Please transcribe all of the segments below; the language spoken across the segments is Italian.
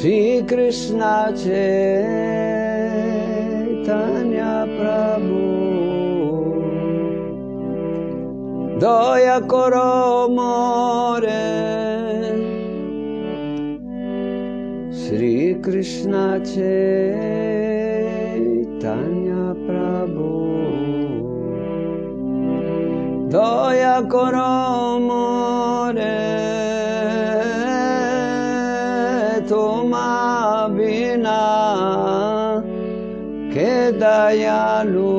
श्रीकृष्णा चैतन्या प्रभु দয়া কর মরে শ্রীকৃষ্ণ চৈতন্য প্রভু দয়া কর মরে दयालु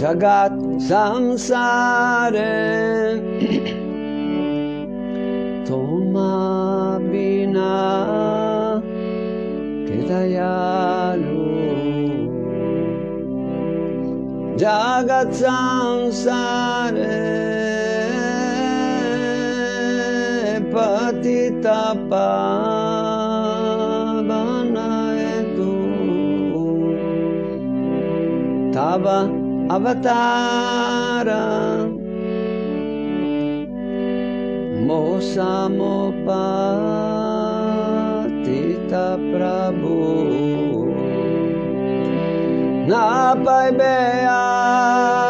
जगात संसार तुम्हा बिना के दयालु जगत संसार पतिता पा Ava Avatara Tita Prabhu Na Pai Beata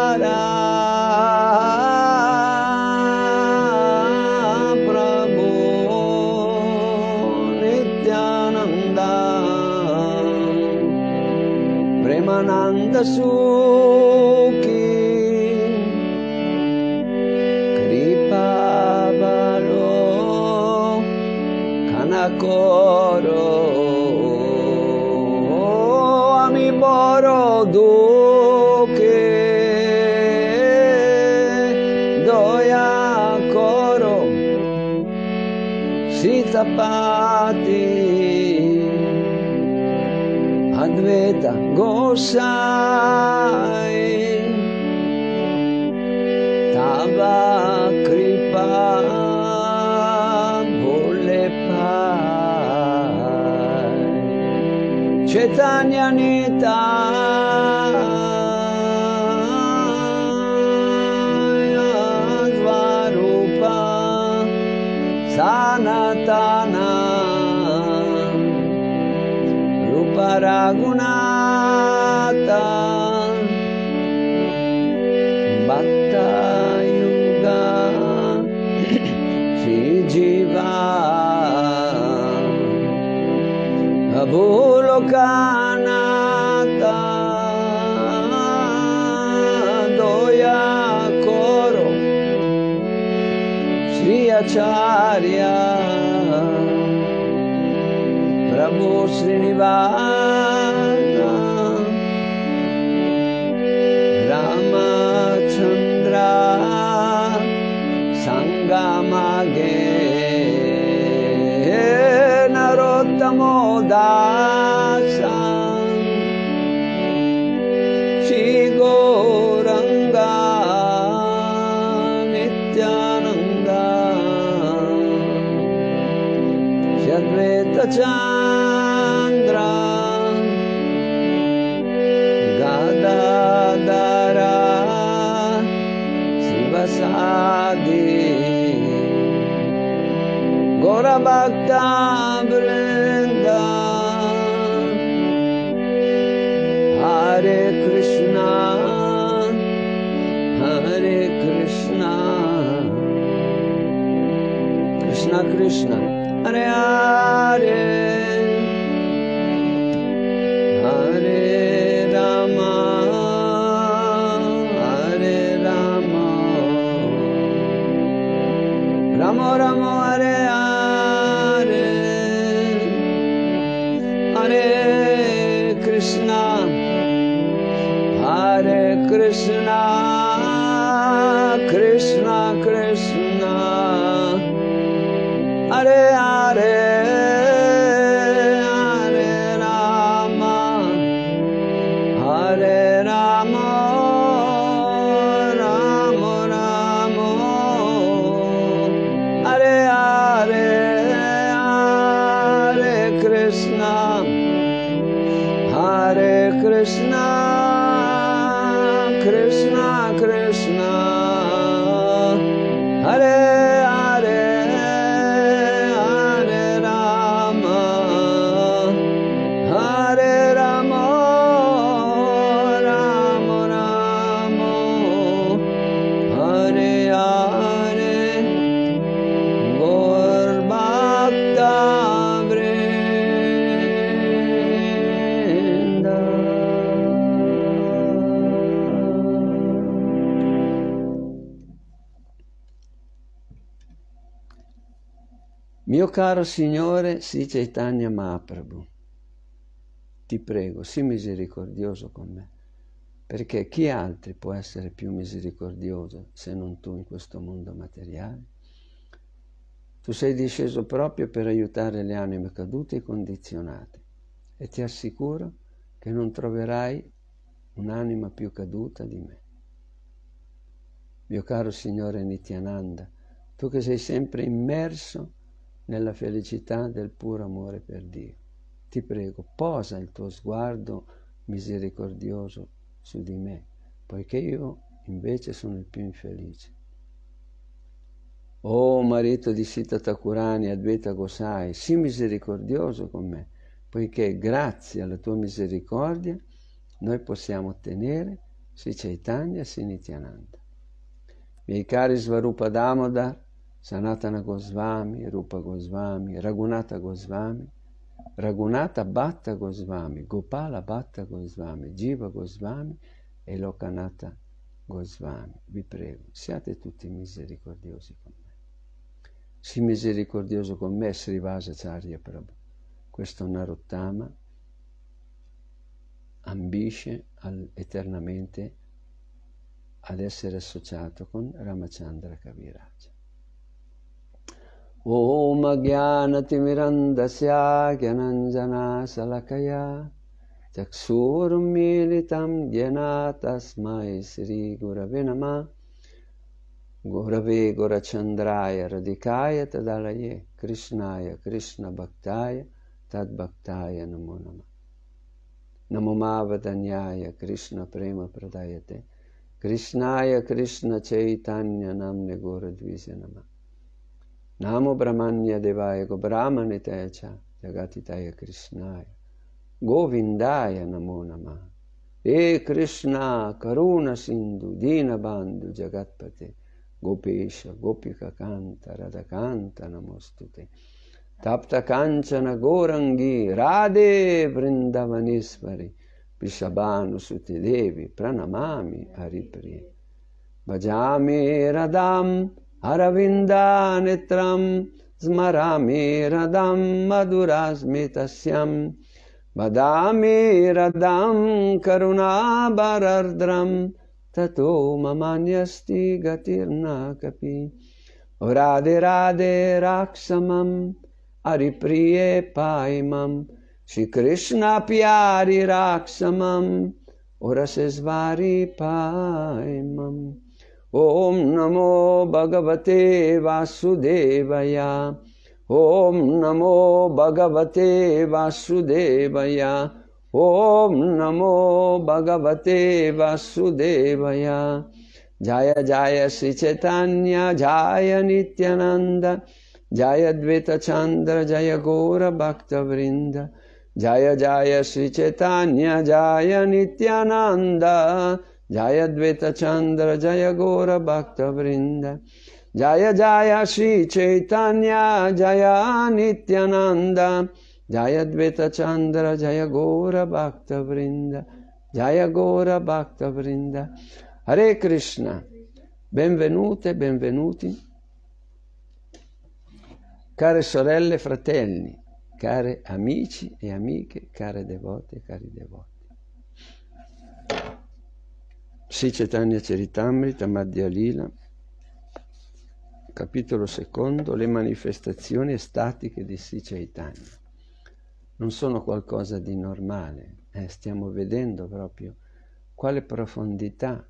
Premanand सुखी कृपा बलो खाना करो আমি বড় দুঃখে দয়া করো সীতাপাতি অদ্বৈতা गोसाई ताबा कृपा भोले पाए चैतन्य नेता दोया कोरो acharya prabhu srinivasa Mio caro Signore, Sri Chaitanya Mahaprabhu, ti prego, sii misericordioso con me, perché chi altri può essere più misericordioso se non tu in questo mondo materiale? Tu sei disceso proprio per aiutare le anime cadute e condizionate e ti assicuro che non troverai un'anima più caduta di me. Mio caro Signore Nityananda, tu che sei sempre immerso nella felicità del puro amore per Dio. Ti prego, posa il tuo sguardo misericordioso su di me, poiché io invece sono il più infelice. O oh, marito di Sita Takurani, Advaita Gosai, sii misericordioso con me, poiché grazie alla tua misericordia noi possiamo ottenere Sri Chaitanya Sinityananda. Miei cari Svarupa Damodar, Sanatana Goswami, Rupa Goswami, Raghunatha Goswami, Raghunatha Bhatta Goswami, Gopala Bhatta Goswami, Jiva Goswami e Lokanata Goswami. Vi prego, siate tutti misericordiosi con me. Sii misericordioso con me, Sri Vasa Charya Prabhu. Questo Narottama ambisce al, eternamente ad essere associato con Ramachandra Kaviraja. ॐ ज्ञानतिमिरन्दस्या ज्ञनञ्जनाशलकया चक्षुर्मीलितं जना तस्मै श्रीगुरवे नम गुरवे गुरचन्द्राय रधिकाय तदलये कृष्णाय कृष्णभक्ताय तद्भक्ताय नमो नमः नमो मावदन्याय कृष्णप्रेमप्रदायते कृष्णाय कृष्णचैतन्यनं निगुरद्विज नमः नाम ब्रह्मण्यदेवाय गो च जगति कृष्णाय गोविन्दाय नमो नमः हे कृष्णा करुणसिन्धु जगत्पते गोपेश दीनबान्धुजगत्पते गोपीश गोपिककान्तरथकान्तनमोऽस्तुते तप्तकाञ्चनगोरङ्गी रादे वृन्दवनेश्वरि विषभानुसृतिदेवि प्रणमामि हरिप्रिय भजामे रदाम् अरविन्दानित्रं स्मरामि रदं मधुरास्मितस्यं वदामि रदं करुणाबरद्रं ततो ममान्यस्ति गतिर्न कपि ओरादे राक्षमम् अरिप्रिये पामं श्रीकृष्णप्यारि राक्षमम् उरसिस्वारि पायमम् ॐ नमो भगवते वासुदेवया ॐ नमो भगवते वासुदेवया ॐ नमो भगवते वासुदेवया जय जय श्री चैतन्य जय नित्यानन्द जय द्वैतचन्द्र जय गौरभक्तवृन्द जय जय श्री चैतन्य जय नित्यानन्द जय अद्वैत चंद्र जय गौर भक्त वृंद जय जय श्री चैतन्य जय नित्यानंद जय अद्वैत चंद्र जय गौर भक्त वृंद जय गौर भक्त वृंद हरे Krishna benvenute benvenuti care sorelle fratelli care amici e amiche care devote cari devoti Sri Chaitanya Charitamrita Madhya Lila capitolo secondo le manifestazioni estatiche di Sri Chaitanya non sono qualcosa di normale eh, stiamo vedendo proprio quale profondità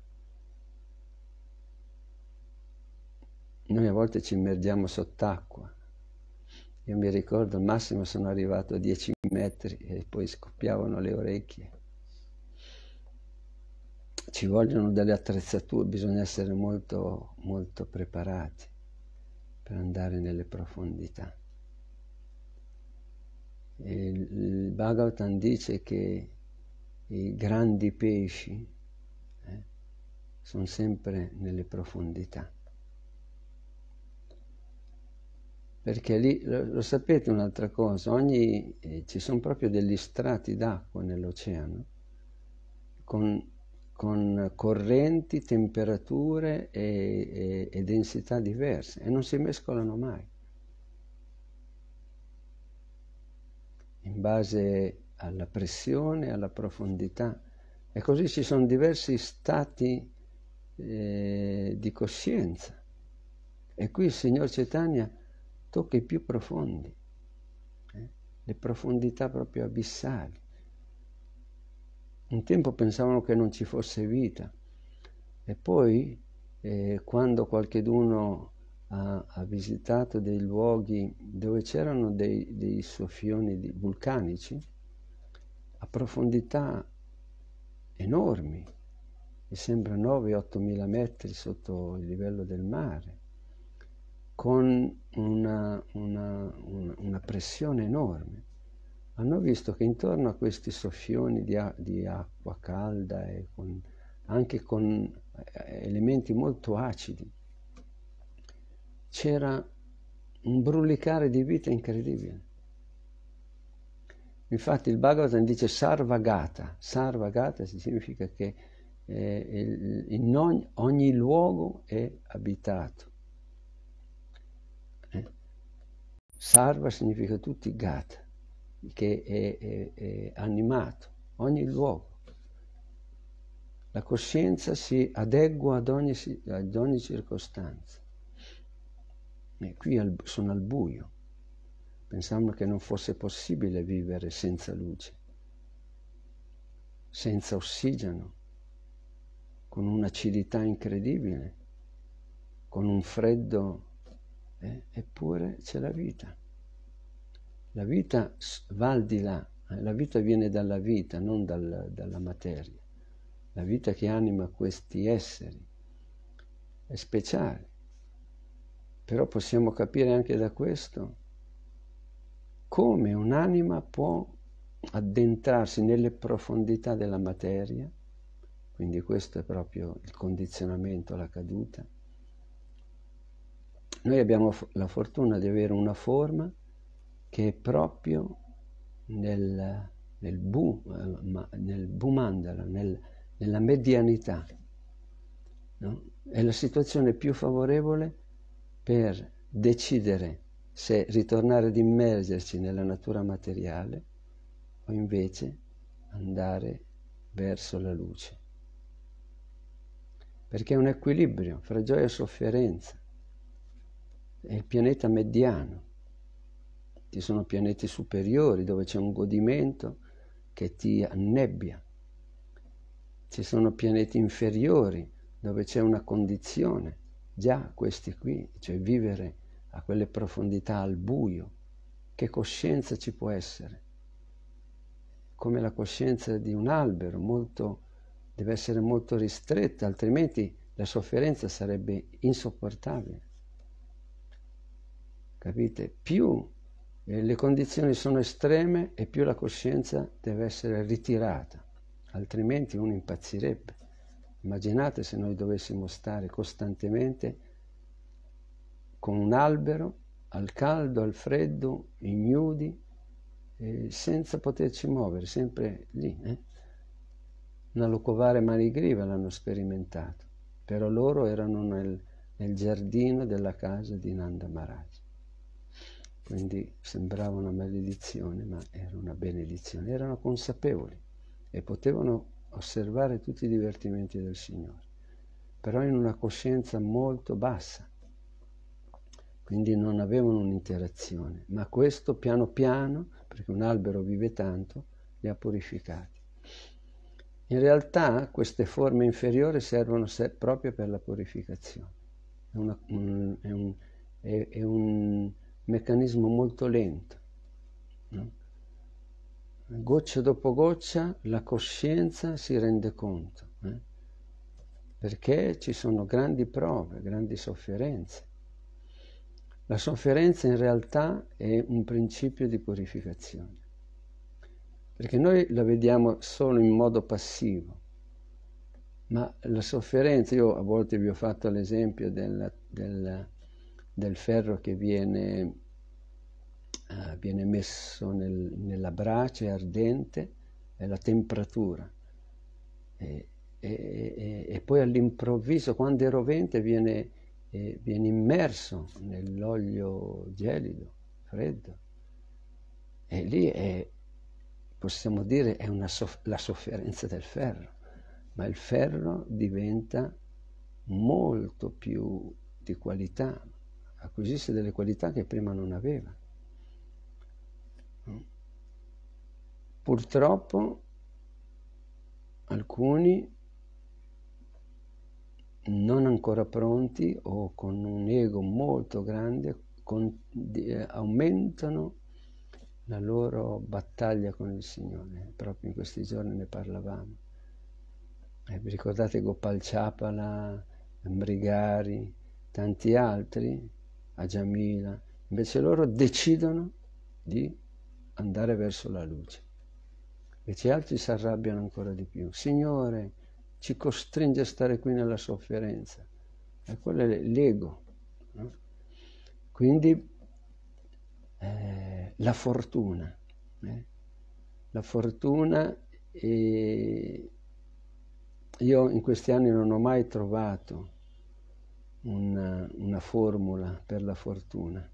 noi a volte ci immergiamo sott'acqua io mi ricordo al massimo sono arrivato a 10 metri e poi scoppiavano le orecchie ci vogliono delle attrezzature, bisogna essere molto, molto preparati per andare nelle profondità. E il Bhagavatam dice che i grandi pesci eh, sono sempre nelle profondità. Perché lì, lo, lo sapete un'altra cosa, ogni, eh, ci sono proprio degli strati d'acqua nell'oceano con con correnti, temperature e, e, e densità diverse e non si mescolano mai. In base alla pressione, alla profondità. E così ci sono diversi stati eh, di coscienza. E qui il signor Cetania tocca i più profondi, eh? le profondità proprio abissali. Un tempo pensavano che non ci fosse vita e poi eh, quando qualcheduno ha, ha, visitato dei luoghi dove c'erano dei, dei soffioni di, vulcanici a profondità enormi, mi sembra 9-8 mila metri sotto il livello del mare, con una, una, una, una pressione enorme hanno visto che intorno a questi soffioni di, di acqua calda e con, anche con eh, elementi molto acidi c'era un brulicare di vita incredibile. Infatti il Bhagavatam dice Sarvagata, Sarvagata significa che eh, in ogni, ogni, luogo è abitato. Eh? Sarva significa tutti gata che è, è, è animato, ogni luogo. La coscienza si adegua ad ogni, ad ogni circostanza. E qui al, sono al buio. Pensavano che non fosse possibile vivere senza luce, senza ossigeno, con un'acidità incredibile, con un freddo, eh? eppure c'è la vita. La vita va al di là, eh, la vita viene dalla vita, non dal, dalla materia. La vita che anima questi esseri è speciale. Però possiamo capire anche da questo come un'anima può addentrarsi nelle profondità della materia, quindi questo è proprio il condizionamento, la caduta. Noi abbiamo la fortuna di avere una forma che è proprio nel, nel, bu, eh, nel bumandala, nel, nella medianità. No? È la situazione più favorevole per decidere se ritornare ad immergerci nella natura materiale o invece andare verso la luce. Perché è un equilibrio fra gioia e sofferenza, è il pianeta mediano ci sono pianeti superiori dove c'è un godimento che ti annebbia, ci sono pianeti inferiori dove c'è una condizione, già questi qui, cioè vivere a quelle profondità al buio, che coscienza ci può essere? Come la coscienza di un albero, molto, deve essere molto ristretta, altrimenti la sofferenza sarebbe insopportabile. Capite? Più eh, le condizioni sono estreme e più la coscienza deve essere ritirata, altrimenti uno impazzirebbe. Immaginate se noi dovessimo stare costantemente con un albero, al caldo, al freddo, ignudi, eh, senza poterci muovere, sempre lì. Eh? Nalocovare Manigriva l'hanno sperimentato, però loro erano nel, nel giardino della casa di Nanda Maharaj. Quindi sembrava una maledizione, ma era una benedizione. Erano consapevoli e potevano osservare tutti i divertimenti del Signore, però in una coscienza molto bassa. Quindi non avevano un'interazione, ma questo piano piano, perché un albero vive tanto, li ha purificati. In realtà queste forme inferiori servono se proprio per la purificazione. È, una, un, è, un, è, è un, meccanismo molto lento. No? Goccia dopo goccia la coscienza si rende conto, eh? perché ci sono grandi prove, grandi sofferenze. La sofferenza in realtà è un principio di purificazione, perché noi la vediamo solo in modo passivo, ma la sofferenza, io a volte vi ho fatto l'esempio della, della del ferro che viene, eh, viene messo nel, nella brace ardente è la temperatura. E, e, e, e poi all'improvviso, quando è rovente, viene, eh, viene immerso nell'olio gelido, freddo. E lì è, possiamo dire, è soff- la sofferenza del ferro, ma il ferro diventa molto più di qualità, acquisisse delle qualità che prima non aveva. Purtroppo alcuni non ancora pronti o con un ego molto grande con, eh, aumentano la loro battaglia con il Signore. Proprio in questi giorni ne parlavamo. Eh, vi ricordate Gopal Chapala, Brigari, tanti altri a Jamila, invece loro decidono di andare verso la luce. Invece altri si arrabbiano ancora di più. Signore, ci costringe a stare qui nella sofferenza. E quello è l'ego. No? Quindi eh, la fortuna. Eh? La fortuna e io in questi anni non ho mai trovato una, una formula per la fortuna.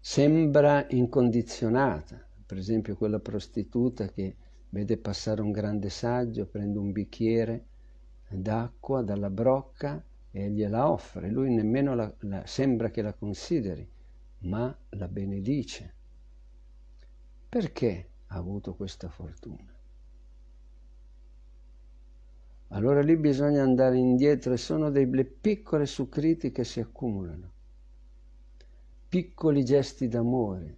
Sembra incondizionata, per esempio quella prostituta che vede passare un grande saggio, prende un bicchiere d'acqua dalla brocca e gliela offre. Lui nemmeno la, la, sembra che la consideri, ma la benedice. Perché ha avuto questa fortuna? allora lì bisogna andare indietro e sono delle piccole sucriti che si accumulano, piccoli gesti d'amore,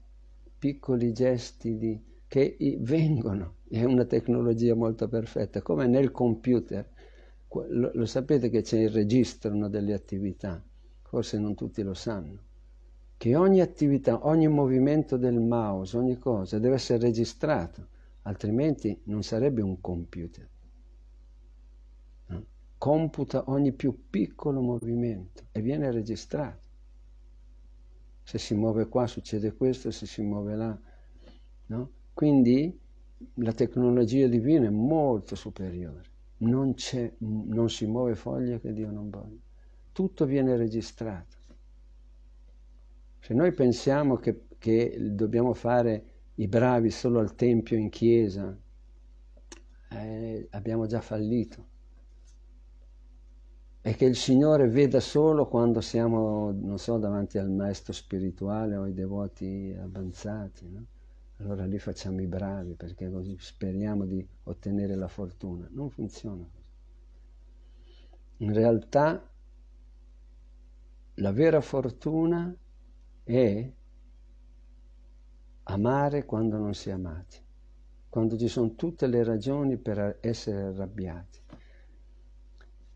piccoli gesti di, che vengono, è una tecnologia molto perfetta, come nel computer, lo, lo sapete che c'è il registro delle attività, forse non tutti lo sanno, che ogni attività, ogni movimento del mouse, ogni cosa deve essere registrato, altrimenti non sarebbe un computer computa ogni più piccolo movimento e viene registrato. Se si muove qua succede questo, se si muove là. No? Quindi la tecnologia divina è molto superiore. Non, non si muove foglia che Dio non voglia. Tutto viene registrato. Se noi pensiamo che, che dobbiamo fare i bravi solo al tempio in chiesa, eh, abbiamo già fallito e che il Signore veda solo quando siamo, non so, davanti al maestro spirituale o ai devoti avanzati, no? allora lì facciamo i bravi perché così speriamo di ottenere la fortuna. Non funziona così. In realtà la vera fortuna è amare quando non si è amati, quando ci sono tutte le ragioni per essere arrabbiati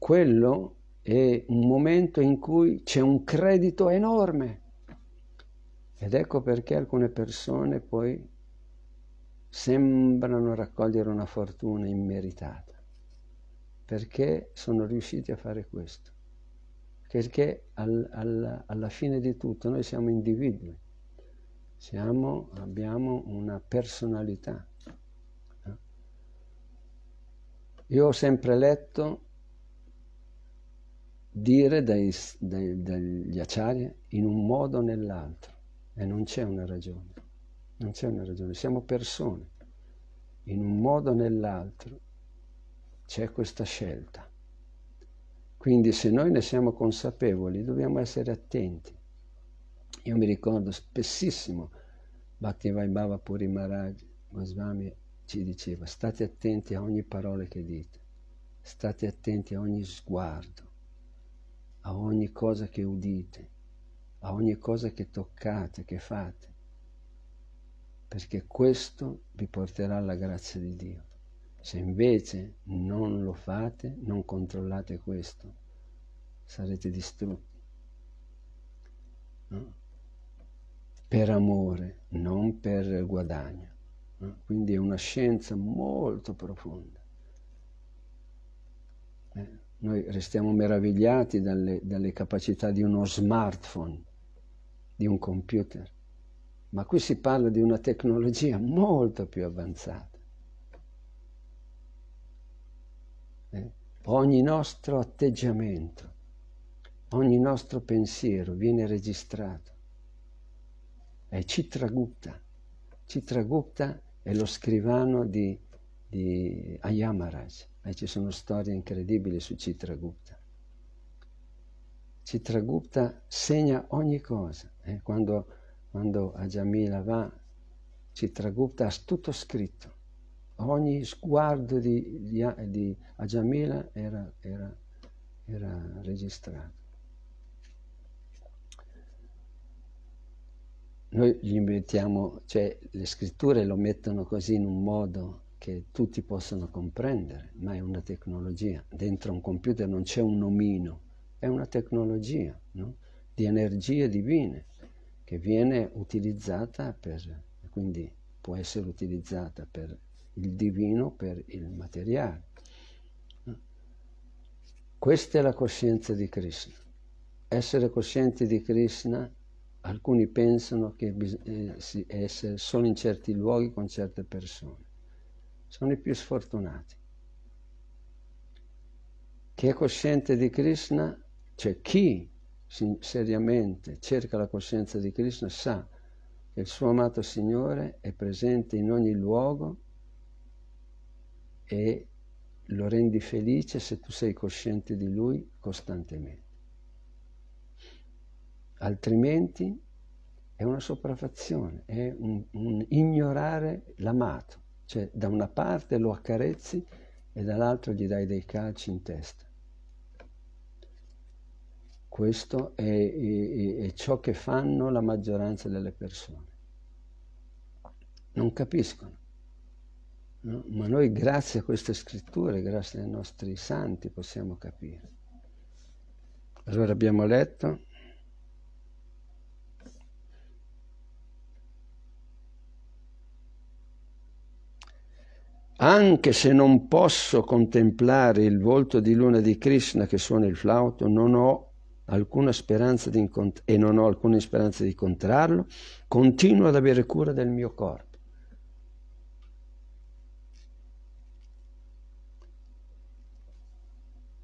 quello è un momento in cui c'è un credito enorme. Ed ecco perché alcune persone poi sembrano raccogliere una fortuna immeritata, perché sono riusciti a fare questo. Perché al, al, alla fine di tutto noi siamo individui, siamo, abbiamo una personalità. Io ho sempre letto dire dai, dai, dagli acciari in un modo o nell'altro e non c'è una ragione, non c'è una ragione, siamo persone, in un modo o nell'altro c'è questa scelta. Quindi se noi ne siamo consapevoli dobbiamo essere attenti. Io mi ricordo spessissimo Bhaktivaibhava Bhava Purimaraj Goswami ci diceva state attenti a ogni parola che dite, state attenti a ogni sguardo, a ogni cosa che udite, a ogni cosa che toccate, che fate, perché questo vi porterà alla grazia di Dio. Se invece non lo fate, non controllate questo, sarete distrutti. No? Per amore, non per guadagno. No? Quindi è una scienza molto profonda. Eh? Noi restiamo meravigliati dalle, dalle capacità di uno smartphone, di un computer, ma qui si parla di una tecnologia molto più avanzata. Eh? Ogni nostro atteggiamento, ogni nostro pensiero viene registrato è Citragupta. Citragupta è lo scrivano di, di Ayamaraj. Beh, ci sono storie incredibili su Citragupta. Citragupta segna ogni cosa. Eh? Quando, quando a Jamila va, Citragupta ha tutto scritto. Ogni sguardo di, di, di Ajamila era, era, era registrato. Noi gli mettiamo, cioè le scritture lo mettono così in un modo che tutti possono comprendere, ma è una tecnologia. Dentro un computer non c'è un omino, è una tecnologia no? di energie divine che viene utilizzata per, quindi può essere utilizzata per il divino, per il materiale. Questa è la coscienza di Krishna. Essere coscienti di Krishna alcuni pensano che bisogna eh, essere solo in certi luoghi con certe persone sono i più sfortunati. Chi è cosciente di Krishna, cioè chi seriamente cerca la coscienza di Krishna, sa che il suo amato Signore è presente in ogni luogo e lo rendi felice se tu sei cosciente di Lui costantemente. Altrimenti è una sopraffazione, è un, un ignorare l'amato. Cioè, da una parte lo accarezzi e dall'altra gli dai dei calci in testa. Questo è, è, è ciò che fanno la maggioranza delle persone. Non capiscono. No? Ma noi grazie a queste scritture, grazie ai nostri santi, possiamo capire. Allora abbiamo letto anche se non posso contemplare il volto di luna di Krishna che suona il flauto, non ho alcuna speranza di incont- e non ho alcuna speranza di incontrarlo, continuo ad avere cura del mio corpo.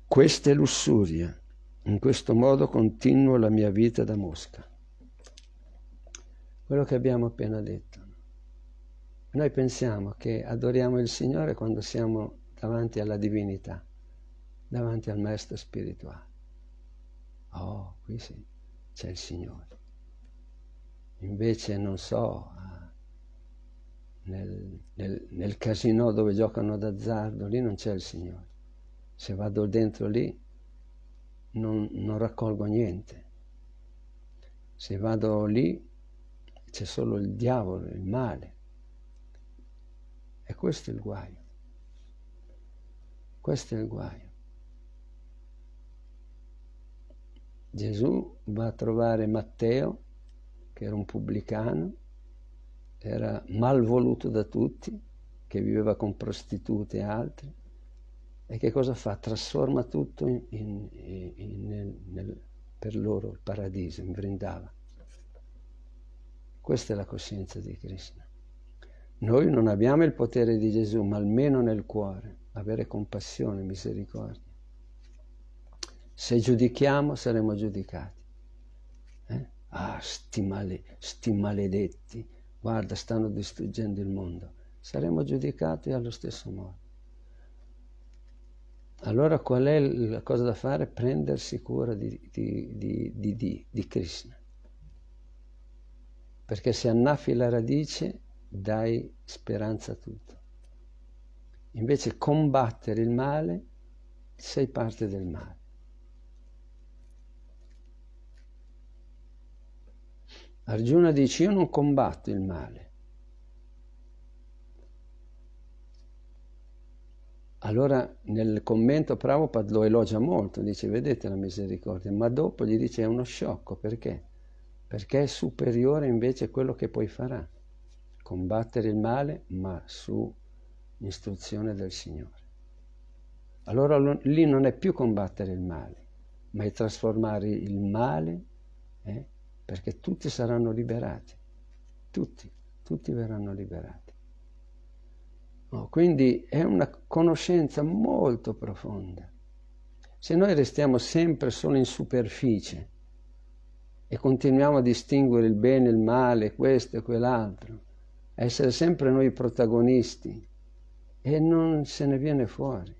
Questa è lussuria, in questo modo continuo la mia vita da mosca. Quello che abbiamo appena detto. Noi pensiamo che adoriamo il Signore quando siamo davanti alla divinità, davanti al maestro spirituale. Oh, qui sì, c'è il Signore. Invece non so, ah, nel, nel, nel casino dove giocano d'azzardo, lì non c'è il Signore. Se vado dentro lì non, non raccolgo niente. Se vado lì c'è solo il diavolo, il male e questo è il guaio. Questo è il guaio. Gesù va a trovare Matteo, che era un pubblicano, era malvoluto da tutti, che viveva con prostitute e altri. E che cosa fa? Trasforma tutto in, in, in, nel, nel, per loro il paradiso, in Vrindava. Questa è la coscienza di Krishna. Noi non abbiamo il potere di Gesù, ma almeno nel cuore, avere compassione, misericordia. Se giudichiamo saremo giudicati. Eh? Ah, sti, male, sti maledetti, guarda, stanno distruggendo il mondo. Saremo giudicati allo stesso modo. Allora qual è la cosa da fare? Prendersi cura di, di, di, di Krishna. Perché se annaffi la radice dai speranza a tutto. Invece combattere il male, sei parte del male. Arjuna dice io non combatto il male. Allora nel commento Prabhupada lo elogia molto, dice vedete la misericordia, ma dopo gli dice è uno sciocco, perché? Perché è superiore invece a quello che poi farà combattere il male, ma su istruzione del Signore. Allora lo, lì non è più combattere il male, ma è trasformare il male, eh, perché tutti saranno liberati, tutti, tutti verranno liberati. Oh, quindi è una conoscenza molto profonda. Se noi restiamo sempre solo in superficie e continuiamo a distinguere il bene e il male, questo e quell'altro, essere sempre noi protagonisti e non se ne viene fuori.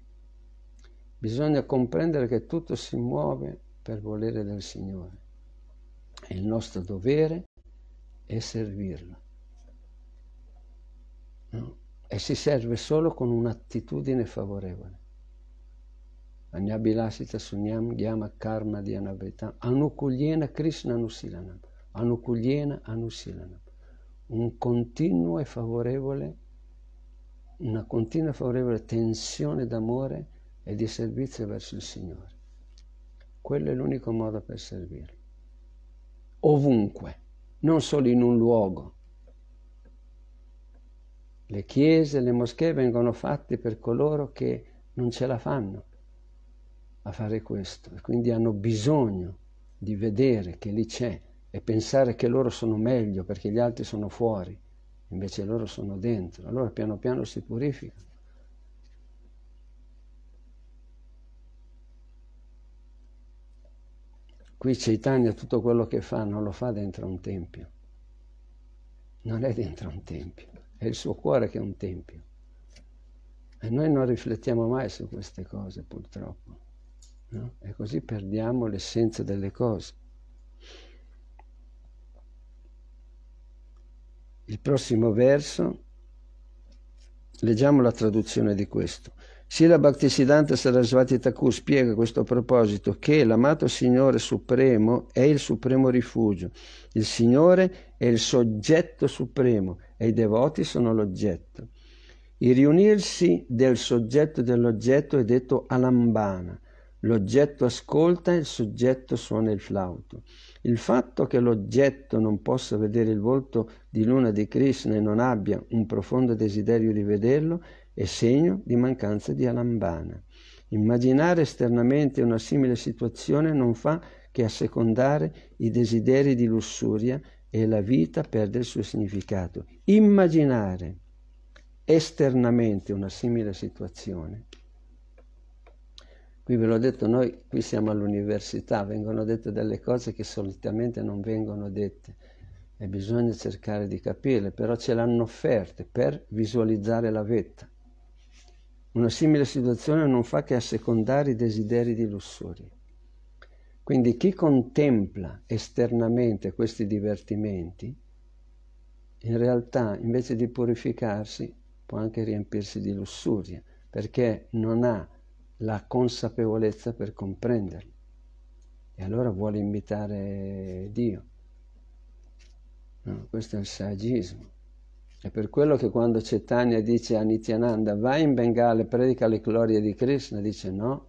Bisogna comprendere che tutto si muove per volere del Signore. E il nostro dovere è servirlo. No? E si serve solo con un'attitudine favorevole. Anyabilasita sunyam gyama karma di anabeta. Anukulyena Krishna anusilanam. Anukulyena anusilanam un continuo e favorevole, una continua e favorevole tensione d'amore e di servizio verso il Signore. Quello è l'unico modo per servirlo. Ovunque, non solo in un luogo. Le chiese, le moschee vengono fatte per coloro che non ce la fanno a fare questo, e quindi hanno bisogno di vedere che lì c'è e pensare che loro sono meglio perché gli altri sono fuori, invece loro sono dentro, allora piano piano si purifica. Qui Chaitanya tutto quello che fa non lo fa dentro un tempio, non è dentro un tempio, è il suo cuore che è un tempio. E noi non riflettiamo mai su queste cose purtroppo, no? e così perdiamo l'essenza delle cose. Il prossimo verso, leggiamo la traduzione di questo. Sila Bhaktisiddhanta Sarasvati Thakur spiega a questo proposito che l'amato Signore Supremo è il supremo rifugio, il Signore è il soggetto supremo e i devoti sono l'oggetto. Il riunirsi del soggetto e dell'oggetto è detto alambana. L'oggetto ascolta e il soggetto suona il flauto. Il fatto che l'oggetto non possa vedere il volto di luna di Krishna e non abbia un profondo desiderio di vederlo è segno di mancanza di alambana. Immaginare esternamente una simile situazione non fa che assecondare i desideri di lussuria e la vita perde il suo significato. Immaginare esternamente una simile situazione Qui ve l'ho detto, noi qui siamo all'università, vengono dette delle cose che solitamente non vengono dette e bisogna cercare di capirle, però ce l'hanno offerte per visualizzare la vetta. Una simile situazione non fa che assecondare i desideri di lussuria. Quindi chi contempla esternamente questi divertimenti, in realtà invece di purificarsi può anche riempirsi di lussuria, perché non ha la consapevolezza per comprenderli. E allora vuole imitare Dio. No, questo è il saggismo. È per quello che quando Cetania dice a Nityananda vai in Bengale, predica le glorie di Krishna, dice no,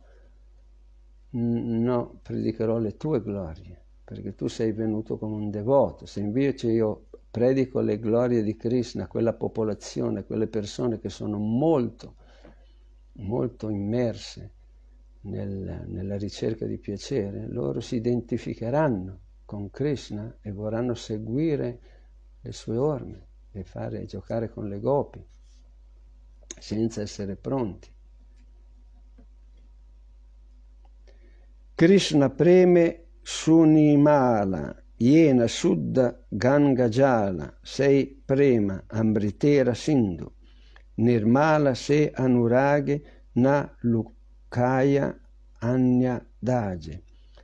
no, predicherò le tue glorie, perché tu sei venuto come un devoto. Se invece io predico le glorie di Krishna a quella popolazione, a quelle persone che sono molto molto immerse nel, nella ricerca di piacere, loro si identificheranno con Krishna e vorranno seguire le sue orme e fare giocare con le gopi senza essere pronti. Krishna preme Sunimala, Iena Suddha Gangajala, Sei Prema, Ambritera Sindhu. Nirmala se anurage na lukaya anyadage.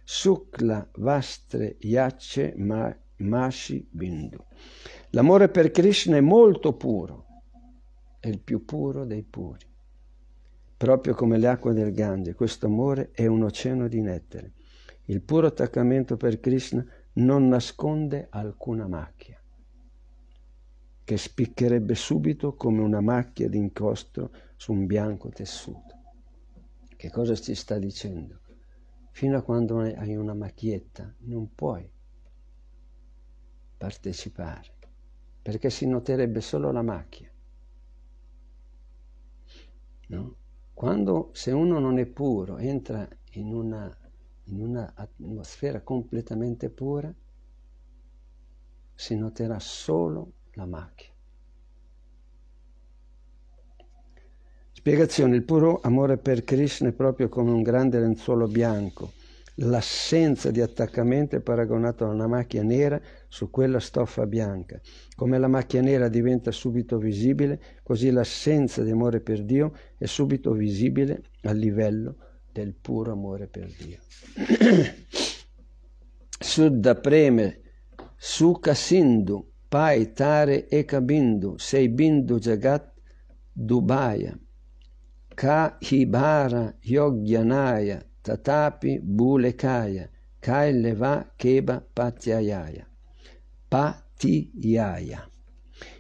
Sukla vastre yace ma, mashi bindu. L'amore per Krishna è molto puro, è il più puro dei puri. Proprio come le acque del Gange, questo amore è un oceano di nettare. Il puro attaccamento per Krishna non nasconde alcuna macchia che spiccherebbe subito come una macchia d'inchiostro su un bianco tessuto. Che cosa ci sta dicendo? Fino a quando hai una macchietta non puoi partecipare, perché si noterebbe solo la macchia. No? Quando se uno non è puro, entra in una, in una atmosfera completamente pura, si noterà solo la macchia. Spiegazione, il puro amore per Krishna è proprio come un grande lenzuolo bianco. L'assenza di attaccamento è paragonata a una macchia nera su quella stoffa bianca. Come la macchia nera diventa subito visibile, così l'assenza di amore per Dio è subito visibile a livello del puro amore per Dio. Suddha preme sukha sindhu Pai Tare Eka Bindu, Sei Bindu Jagat Dubaya, Ka Hibara Yogyanaya, Tatapi Bulekaya, Kai Leva Keba Patyayaya. Patiyaya.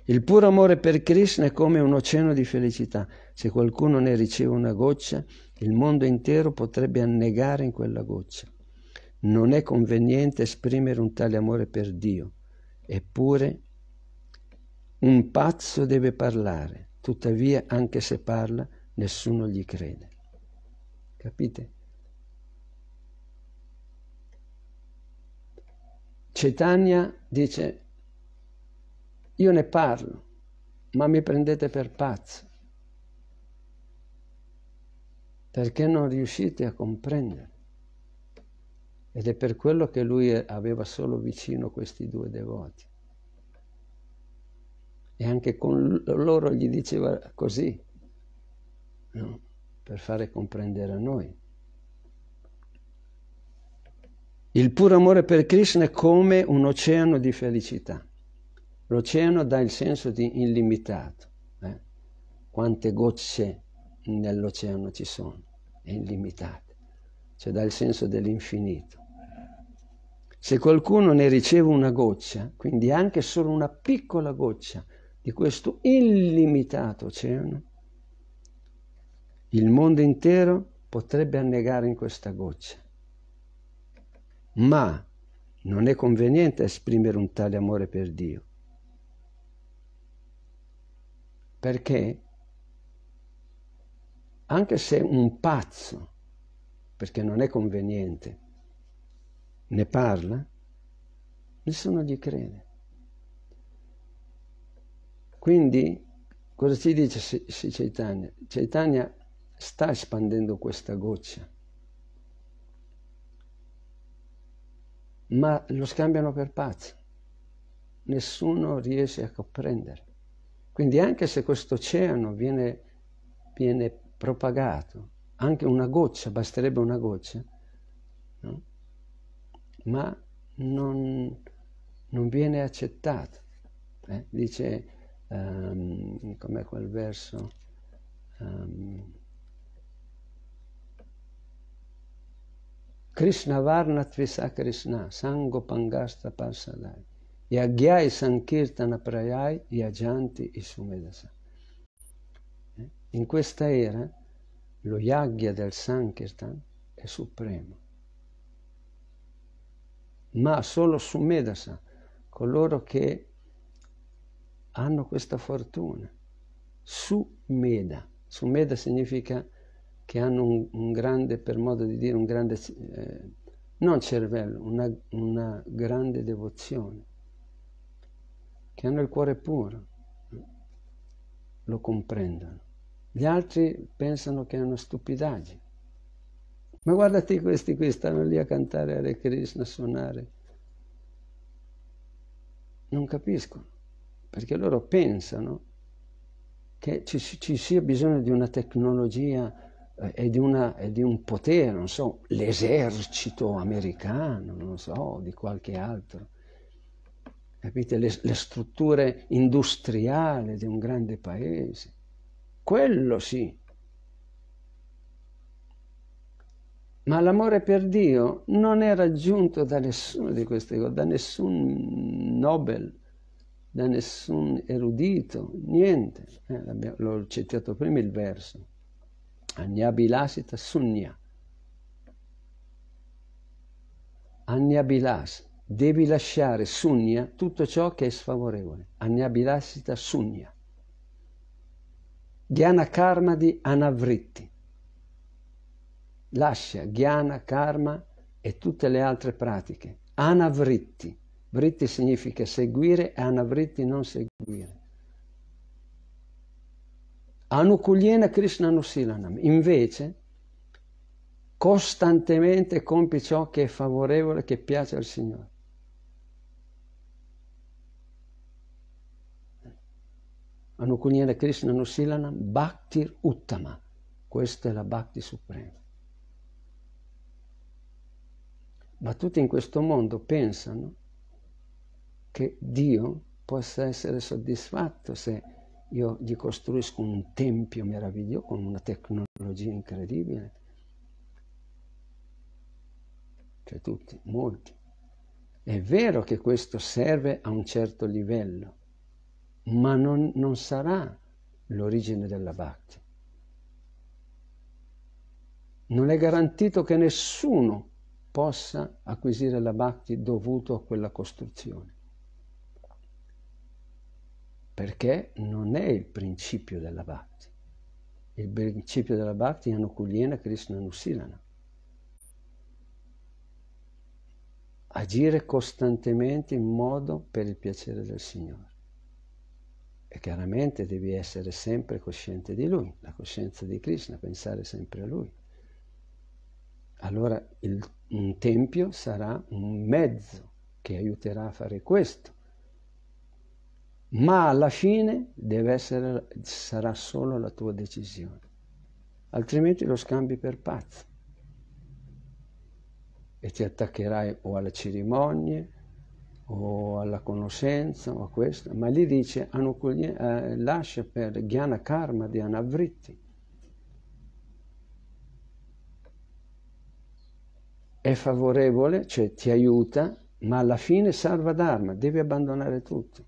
Il puro amore per Krishna è come un oceano di felicità. Se qualcuno ne riceve una goccia, il mondo intero potrebbe annegare in quella goccia. Non è conveniente esprimere un tale amore per Dio. Eppure un pazzo deve parlare, tuttavia anche se parla nessuno gli crede. Capite? Cetania dice, io ne parlo, ma mi prendete per pazzo, perché non riuscite a comprendere. Ed è per quello che lui aveva solo vicino questi due devoti. E anche con loro gli diceva così, no? per fare comprendere a noi. Il puro amore per Krishna è come un oceano di felicità. L'oceano dà il senso di illimitato. Eh? Quante gocce nell'oceano ci sono? È illimitato. Cioè dà il senso dell'infinito. Se qualcuno ne riceve una goccia, quindi anche solo una piccola goccia di questo illimitato oceano, il mondo intero potrebbe annegare in questa goccia. Ma non è conveniente esprimere un tale amore per Dio, perché anche se un pazzo, perché non è conveniente, ne parla, nessuno gli crede. Quindi cosa ci dice Chaitanya? Chaitanya sta espandendo questa goccia, ma lo scambiano per pazzo. Nessuno riesce a comprendere. Quindi anche se questo oceano viene, viene propagato, anche una goccia, basterebbe una goccia, no? ma non, non viene accettato. Eh? Dice, um, com'è quel verso? Um, Krishna Varnatvisa Krishna, Sango Pangasta Parsadai, Yagyai Sankirtana Prayai, Yajanti Isumedasa. Eh? In questa era lo Yagya del Sankirtan è supremo ma solo su Medasa, coloro che hanno questa fortuna. Su Meda. Su Meda significa che hanno un, un, grande, per modo di dire, un grande, eh, non cervello, una, una grande devozione, che hanno il cuore puro, lo comprendono. Gli altri pensano che è una stupidaggine. Ma guardate questi qui, stanno lì a cantare Hare Krishna, a suonare. Non capiscono, perché loro pensano che ci, ci sia bisogno di una tecnologia eh, e di, una, e di, un potere, non so, l'esercito americano, non so, di qualche altro. Capite? Le, le strutture industriali di un grande paese. Quello sì, ma l'amore per Dio non è raggiunto da nessuno di queste cose, da nessun Nobel, da nessun erudito, niente. Eh, l'ho citato prima il verso. Agnabilasita sunnya. Agnabilas, devi lasciare sunya tutto ciò che è sfavorevole. Agnabilasita sunya. Dhyana karma di anavritti lascia, ghiana, karma e tutte le altre pratiche. Anavritti. Vritti significa seguire e anavritti non seguire. Anukuliena Krishna Nusilanam. Invece, costantemente compi ciò che è favorevole, che piace al Signore. Anukuliena Krishna Nusilanam Bhaktir Uttama. Questa è la Bhakti Suprema. ma tutti in questo mondo pensano che Dio possa essere soddisfatto se io gli costruisco un tempio meraviglioso con una tecnologia incredibile. Cioè tutti, molti. È vero che questo serve a un certo livello, ma non, non sarà l'origine della Bhakti. Non è garantito che nessuno possa acquisire la bhakti dovuto a quella costruzione. Perché non è il principio della bhakti. Il principio della bhakti è Anukuliena Krishna Nusilana. Agire costantemente in modo per il piacere del Signore. E chiaramente devi essere sempre cosciente di Lui, la coscienza di Krishna, pensare sempre a Lui allora il, un tempio sarà un mezzo che aiuterà a fare questo. Ma alla fine essere, sarà solo la tua decisione, altrimenti lo scambi per pazzo e ti attaccherai o alle cerimonie o alla conoscenza o a questo, ma lì dice eh, lascia per Ghyana Karma di Anavritti è favorevole, cioè ti aiuta, ma alla fine salva dharma, devi abbandonare tutto.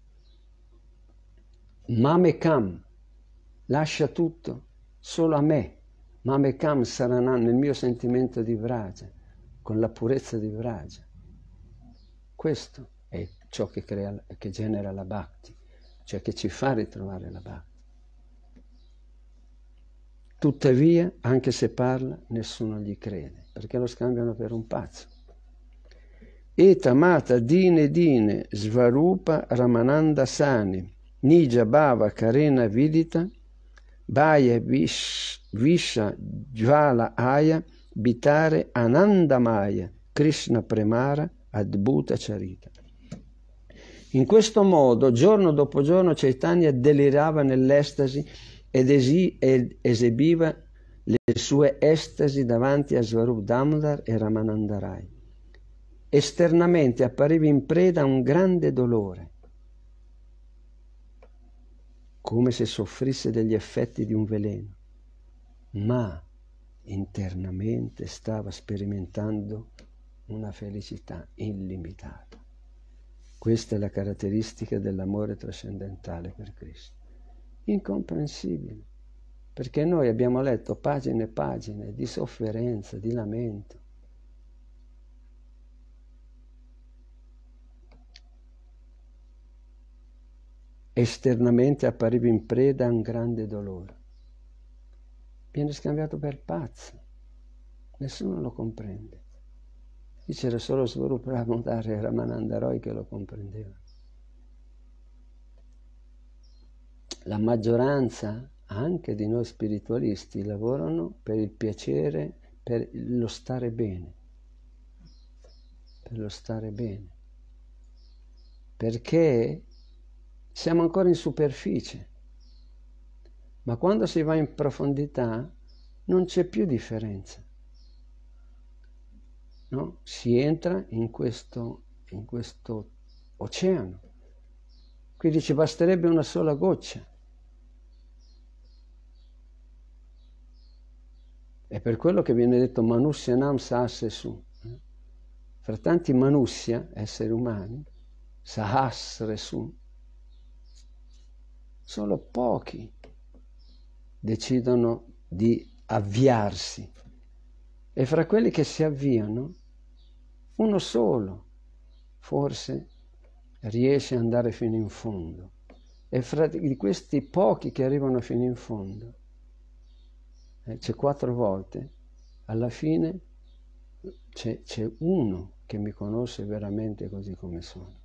Mame Kam, lascia tutto, solo a me. Mame Kam saranà nel mio sentimento di vraja, con la purezza di vraja. Questo è ciò che, crea, che genera la bhakti, cioè che ci fa ritrovare la bhakti. Tuttavia, anche se parla, nessuno gli crede perché lo scambiano per un pazzo. Eta mata dine dine svarupa ramananda sani, nija bhava karena vidita, bhaya visha jvala aya, bitare anandamaya, krishna premara, adbhuta charita. In questo modo, giorno dopo giorno, Chaitanya delirava nell'estasi ed, ed esebiva le sue estasi davanti a Svarub Damodar e Ramananda Esternamente appariva in preda a un grande dolore, come se soffrisse degli effetti di un veleno, ma internamente stava sperimentando una felicità illimitata. Questa è la caratteristica dell'amore trascendentale per Cristo. Incomprensibile perché noi abbiamo letto pagine e pagine di sofferenza, di lamento. Esternamente appariva in preda a un grande dolore. Viene scambiato per pazzo. Nessuno lo comprende. Lì c'era solo Svuru e Ramananda Roy che lo comprendevano. La maggioranza anche di noi spiritualisti, lavorano per il piacere, per lo stare bene, per lo stare bene, perché siamo ancora in superficie, ma quando si va in profondità non c'è più differenza. No? Si entra in questo, in questo oceano. Quindi ci basterebbe una sola goccia È per quello che viene detto nam Sase Su. Eh. Fra tanti Manusya, esseri umani, Sahasre Su, solo pochi decidono di avviarsi. E fra quelli che si avviano, uno solo forse riesce ad andare fino in fondo. E fra di questi pochi che arrivano fino in fondo, eh, c'è quattro volte, alla fine c'è, c'è uno che mi conosce veramente così come sono.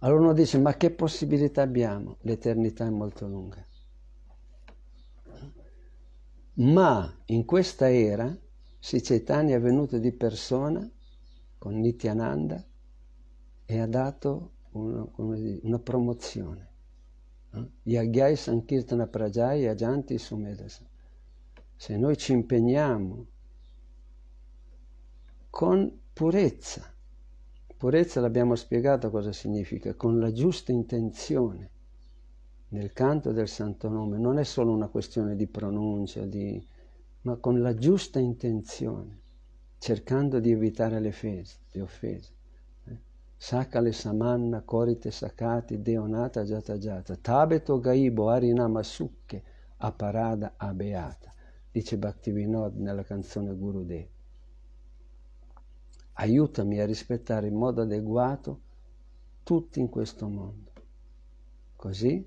Allora uno dice, ma che possibilità abbiamo? L'eternità è molto lunga. Ma in questa era, sì, Chaitanya è venuto di persona con Nityananda e ha dato una, una promozione. Yagyai Sankirtana Prajai Ajanti Sumedasa. Se noi ci impegniamo con purezza, purezza l'abbiamo spiegato cosa significa, con la giusta intenzione nel canto del Santo Nome, non è solo una questione di pronuncia, di... ma con la giusta intenzione, cercando di evitare le offese. Sakale Samanna Korite Sakati Deonata Jatagiata Tabeto Gaibo arinama Masukke Aparada Abeata dice Bhaktivinod nella canzone Gurudev aiutami a rispettare in modo adeguato tutti in questo mondo così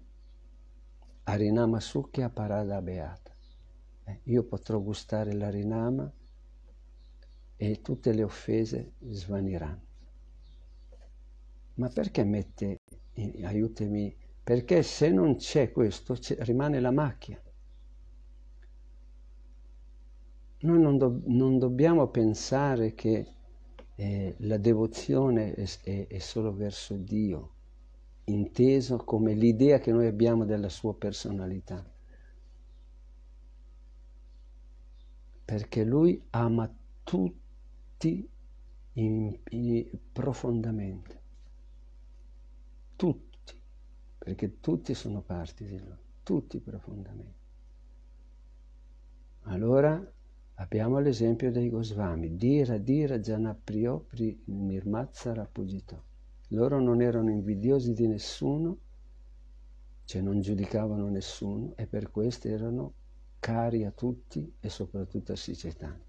Arinama Sukhi Aparada abeata eh, io potrò gustare l'arinama e tutte le offese svaniranno ma perché mette, eh, aiutami, perché se non c'è questo rimane la macchia. Noi non, do, non dobbiamo pensare che eh, la devozione è, è, è solo verso Dio, inteso come l'idea che noi abbiamo della sua personalità. Perché lui ama tutti in, in, profondamente tutti, perché tutti sono parti di Lui, tutti profondamente. Allora abbiamo l'esempio dei Gosvami, Dira Dira Janapriyo Nirmazza Rapujito. Loro non erano invidiosi di nessuno, cioè non giudicavano nessuno e per questo erano cari a tutti e soprattutto a Sicetani.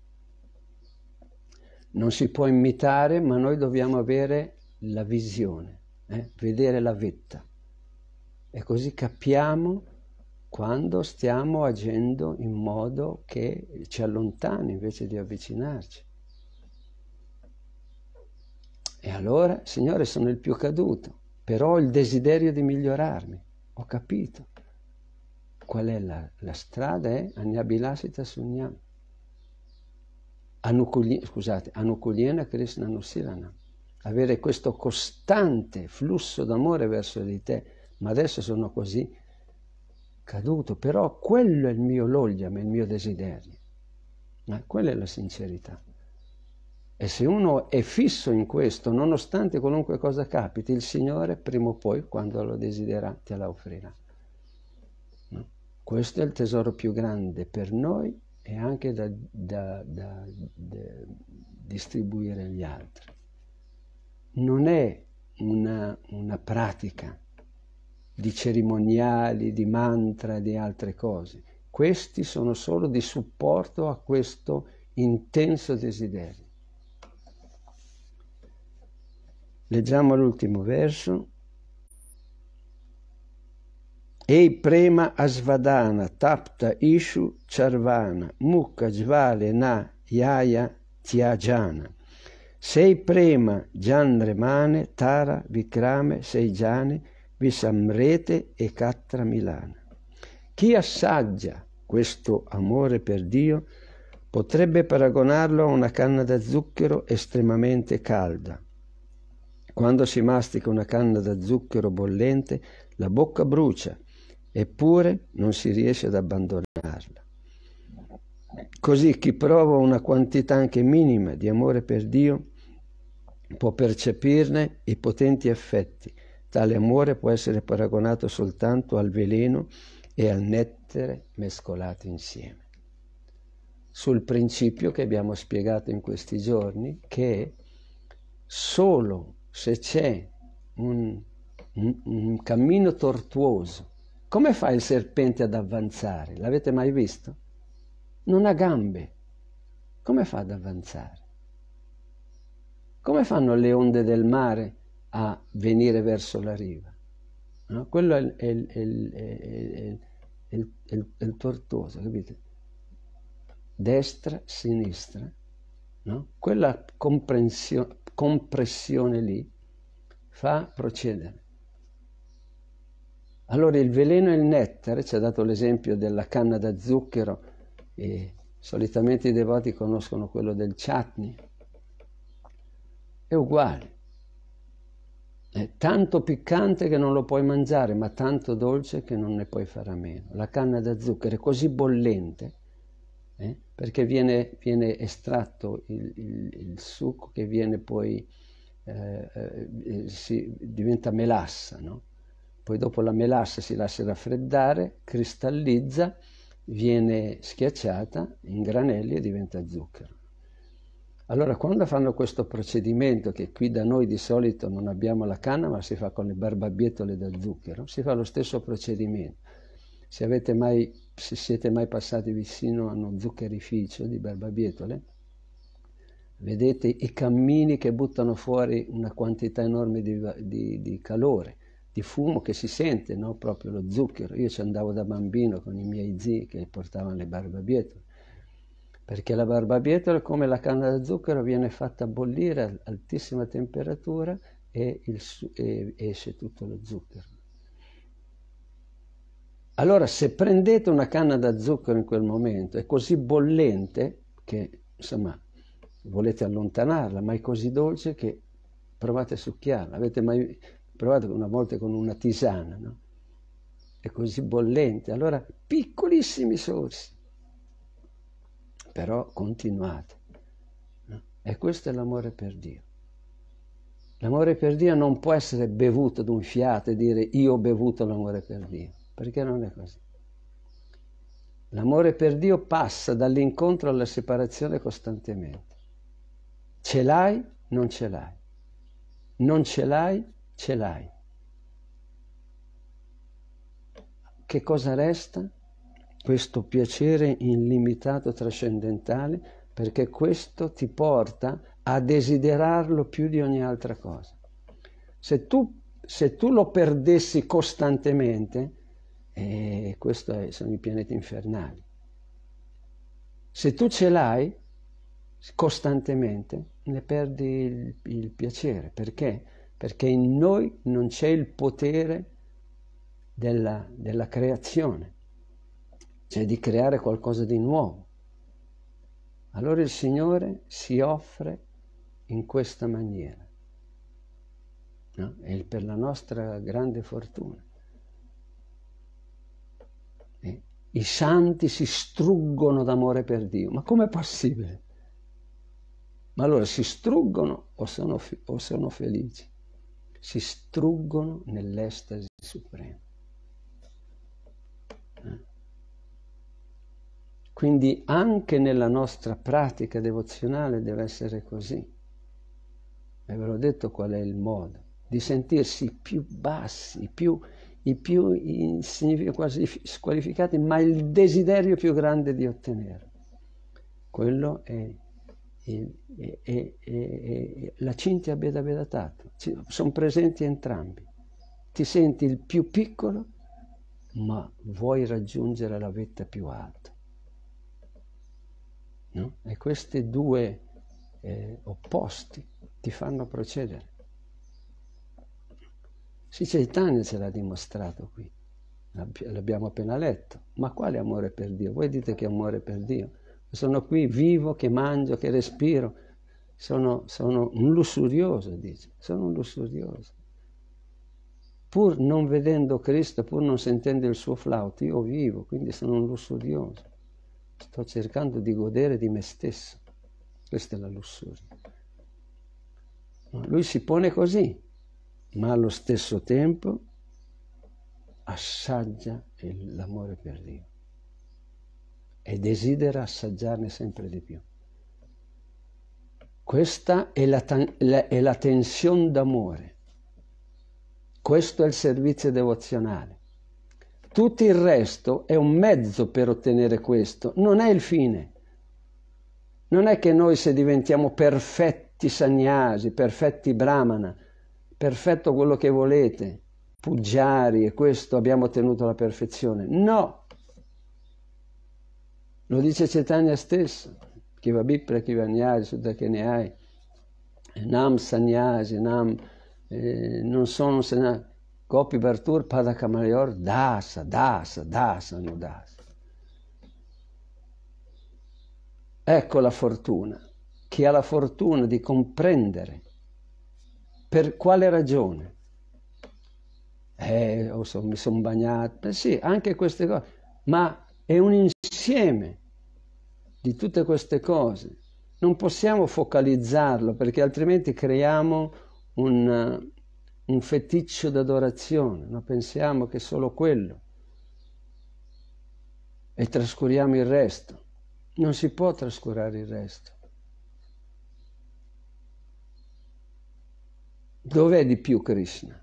Non si può imitare, ma noi dobbiamo avere la visione eh? vedere la vetta. E così capiamo quando stiamo agendo in modo che ci allontani invece di avvicinarci. E allora, Signore, sono il più caduto, però ho il desiderio di migliorarmi. Ho capito qual è la, la strada, è Anyabilasita Sunyam. Anukuliena Krishna Anusilana avere questo costante flusso d'amore verso di te, ma adesso sono così caduto, però quello è il mio logliam, il mio desiderio. Ma quella è la sincerità. E se uno è fisso in questo, nonostante qualunque cosa capiti, il Signore prima o poi, quando lo desidera, te la offrirà. No? Questo è il tesoro più grande per noi e anche da, da, da, da distribuire agli altri non è una, una pratica di cerimoniali, di mantra, di altre cose. Questi sono solo di supporto a questo intenso desiderio. Leggiamo l'ultimo verso. Ei prema asvadana tapta ishu charvana mukha jvale na yaya tyajana. Sei prema Gianremane, Tara, Vicrame, Seigiane, Visamrete e Catra Milana. Chi assaggia questo amore per Dio potrebbe paragonarlo a una canna da zucchero estremamente calda. Quando si mastica una canna da zucchero bollente, la bocca brucia, eppure non si riesce ad abbandonarla. Così chi prova una quantità anche minima di amore per Dio può percepirne i potenti effetti. Tale amore può essere paragonato soltanto al veleno e al nettere mescolati insieme. Sul principio che abbiamo spiegato in questi giorni, che solo se c'è un, un, un cammino tortuoso, come fa il serpente ad avanzare? L'avete mai visto? Non ha gambe. Come fa ad avanzare? Come fanno le onde del mare a venire verso la riva? No? Quello è, è, è, è il, tortuoso, capite? Destra, sinistra, no? quella compressione lì fa procedere. Allora il veleno e il nettare, ci ha dato l'esempio della canna da zucchero, e solitamente i devoti conoscono quello del chutney, è uguale. È tanto piccante che non lo puoi mangiare, ma tanto dolce che non ne puoi fare a meno. La canna da zucchero è così bollente eh, perché viene, viene estratto il, il, il, succo che viene poi, eh, eh, eh si, diventa melassa, no? poi dopo la melassa si lascia raffreddare, cristallizza, viene schiacciata in granelli e diventa zucchero. Allora quando fanno questo procedimento, che qui da noi di solito non abbiamo la canna ma si fa con le barbabietole da zucchero, si fa lo stesso procedimento. Se, mai, se siete mai passati vicino a uno zuccherificio di barbabietole, vedete i cammini che buttano fuori una quantità enorme di, di, di calore, di fumo che si sente, no? proprio lo zucchero. Io ci andavo da bambino con i miei zii che portavano le barbabietole perché la barbabietola come la canna da zucchero viene fatta bollire a altissima temperatura e, il, e esce tutto lo zucchero. Allora se prendete una canna da zucchero in quel momento è così bollente che insomma volete allontanarla, ma è così dolce che provate a succhiarla. Avete mai provato una volta con una tisana, no? È così bollente. Allora, piccolissimi sorsi però continuate. No? E questo è l'amore per Dio. L'amore per Dio non può essere bevuto d'un fiato e dire io ho bevuto l'amore per Dio, perché non è così. L'amore per Dio passa dall'incontro alla separazione costantemente. Ce l'hai, non ce l'hai. Non ce l'hai, ce l'hai. Che cosa resta? questo piacere illimitato trascendentale perché questo ti porta a desiderarlo più di ogni altra cosa. Se tu, se tu lo perdessi costantemente, eh, questi sono i pianeti infernali. Se tu ce l'hai costantemente, ne perdi il, il piacere. Perché? Perché in noi non c'è il potere della, della creazione cioè di creare qualcosa di nuovo. Allora il Signore si offre in questa maniera. No? È per la nostra grande fortuna. Eh? I santi si struggono d'amore per Dio. Ma com'è possibile? Ma allora si struggono o sono, o sono felici? Si struggono nell'estasi suprema. Eh? Quindi anche nella nostra pratica devozionale deve essere così. E ve l'ho detto qual è il modo, di sentirsi più bassi, più, i più quasi squalificati, ma il desiderio più grande di ottenere. Quello è, è, è, è la cintia beda bedatata, sono presenti entrambi. Ti senti il più piccolo, ma vuoi raggiungere la vetta più alta. No? E questi due eh, opposti ti fanno procedere. Sì, Chaitanya ce l'ha dimostrato qui, l'abbiamo appena letto. Ma quale amore per Dio? Voi dite che amore per Dio? Sono qui vivo, che mangio, che respiro. Sono, sono un lussurioso, dice. Sono un lussurioso. Pur non vedendo Cristo, pur non sentendo il suo flauto, io vivo, quindi sono un lussurioso sto cercando di godere di me stesso. Questa è la lussuria. Lui si pone così, ma allo stesso tempo assaggia l'amore per Dio e desidera assaggiarne sempre di più. Questa è la, la, è la tensione d'amore, questo è il servizio devozionale. Tutto il resto è un mezzo per ottenere questo, non è il fine. Non è che noi se diventiamo perfetti sagnasi, perfetti brahmana, perfetto quello che volete, puggiari e questo abbiamo ottenuto la perfezione. No! Lo dice Cetania stesso, chi va bipra, chi va gnasi, sutta che ne hai, nam sagnasi, nam, eh, non sono sagnasi. Copi Bartur, Padacamarior, Dasa, Dasa, Dasa, no Dasa. Ecco la fortuna. Chi ha la fortuna di comprendere per quale ragione. Eh, oh, so, mi sono bagnato, eh, sì, anche queste cose, ma è un insieme di tutte queste cose. Non possiamo focalizzarlo perché altrimenti creiamo un un feticcio d'adorazione, ma pensiamo che solo quello e trascuriamo il resto. Non si può trascurare il resto. Dov'è di più Krishna?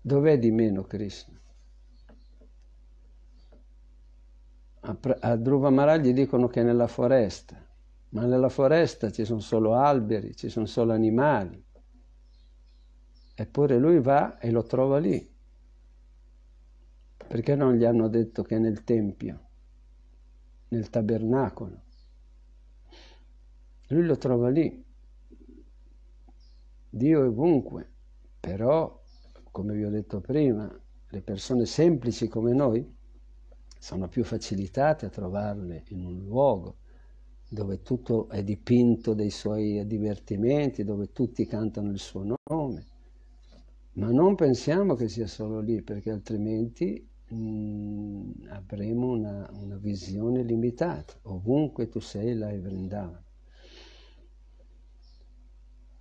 Dov'è di meno Krishna? A, a Dhruva Maharaj gli dicono che è nella foresta, ma nella foresta ci sono solo alberi, ci sono solo animali. Eppure lui va e lo trova lì. Perché non gli hanno detto che è nel Tempio, nel tabernacolo? Lui lo trova lì. Dio è ovunque, però, come vi ho detto prima, le persone semplici come noi sono più facilitate a trovarle in un luogo dove tutto è dipinto dei suoi divertimenti, dove tutti cantano il suo nome ma non pensiamo che sia solo lì, perché altrimenti mh, mm, avremo una, una, visione limitata. Ovunque tu sei, la è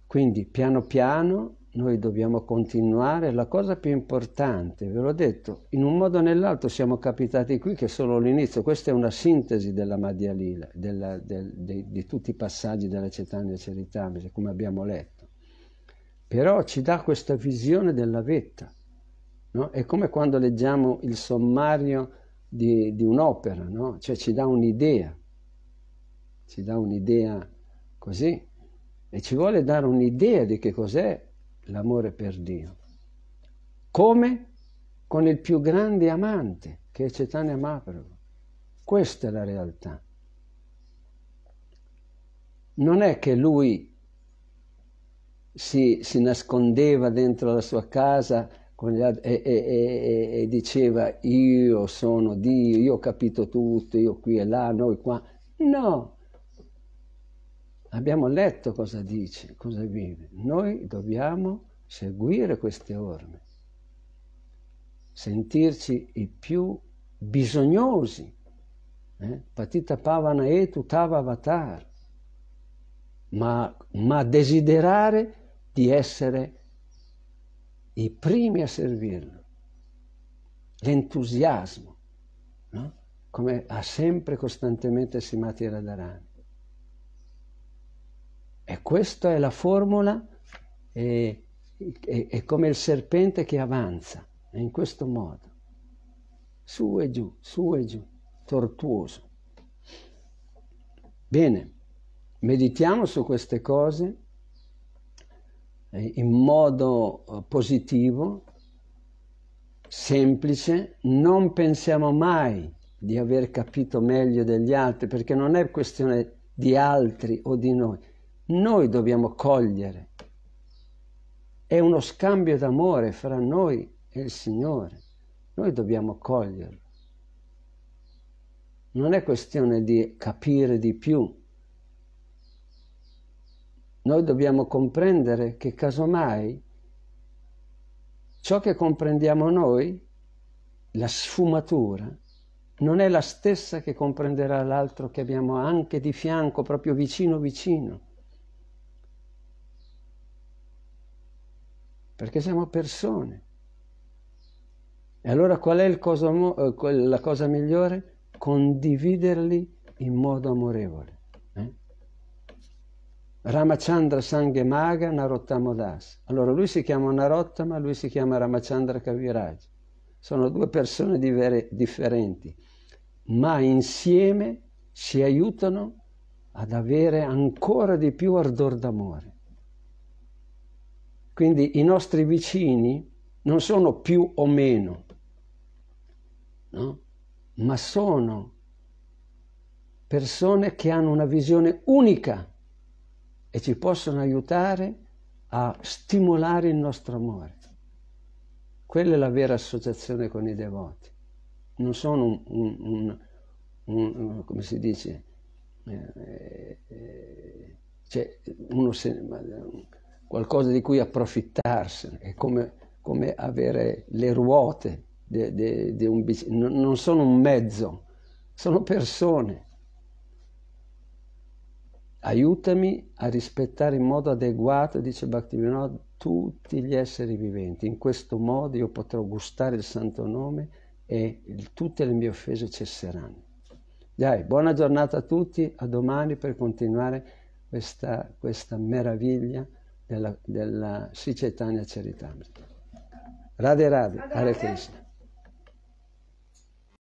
Quindi piano piano noi dobbiamo continuare. La cosa più importante, ve l'ho detto, in un modo o nell'altro siamo capitati qui che è solo l'inizio. Questa è una sintesi della Madhya Lila, della, del, de, di tutti i passaggi della Cetania Ceritabile, come abbiamo letto però ci dà questa visione della vetta. No? È come quando leggiamo il sommario di, di un'opera, no? cioè ci dà un'idea, ci dà un'idea così e ci vuole dare un'idea di che cos'è l'amore per Dio. Come? Con il più grande amante, che è Cetania Maprabhu. Questa è la realtà. Non è che lui si, si, nascondeva dentro la sua casa e, e, e, e, diceva io sono Dio, io ho capito tutto, io qui e là, noi qua. No, abbiamo letto cosa dice, cosa vive. Noi dobbiamo seguire queste orme, sentirci i più bisognosi. Eh? Patita pavana etu tava avatar. Ma, ma desiderare di essere i primi a servirlo. L'entusiasmo, no? come ha sempre costantemente Simati Radharani. E questa è la formula, è, è, è come il serpente che avanza, è in questo modo, su e giù, su e giù, tortuoso. Bene, meditiamo su queste cose in modo eh, positivo, semplice, non pensiamo mai di aver capito meglio degli altri, perché non è questione di altri o di noi, noi dobbiamo cogliere. È uno scambio d'amore fra noi e il Signore, noi dobbiamo coglierlo. Non è questione di capire di più, noi dobbiamo comprendere che casomai ciò che comprendiamo noi, la sfumatura, non è la stessa che comprenderà l'altro che abbiamo anche di fianco, proprio vicino vicino. Perché siamo persone. E allora qual è cosa, eh, la cosa migliore? Condividerli in modo amorevole. Ramachandra Sanghe Sanghemaga Narottamodas. Allora lui si chiama Narottama, lui si chiama Ramachandra Kaviraj. Sono due persone divere, differenti, ma insieme si aiutano ad avere ancora di più ardor d'amore. Quindi i nostri vicini non sono più o meno, no? ma sono persone che hanno una visione unica e ci possono aiutare a stimolare il nostro amore. Quella è la vera associazione con i devoti. Non sono un, un, un, un come si dice, eh, eh, cioè se, qualcosa di cui approfittarsene, è come, come avere le ruote di un bicicletta, non sono un mezzo, sono persone aiutami a rispettare in modo adeguato, dice Bhaktivinoda, tutti gli esseri viventi. In questo modo io potrò gustare il santo nome e il, tutte le mie offese cesseranno. Dai, buona giornata a tutti, a domani per continuare questa, questa meraviglia della, della Sicetania Ceritamrita. Radhe Radhe, Hare Krishna.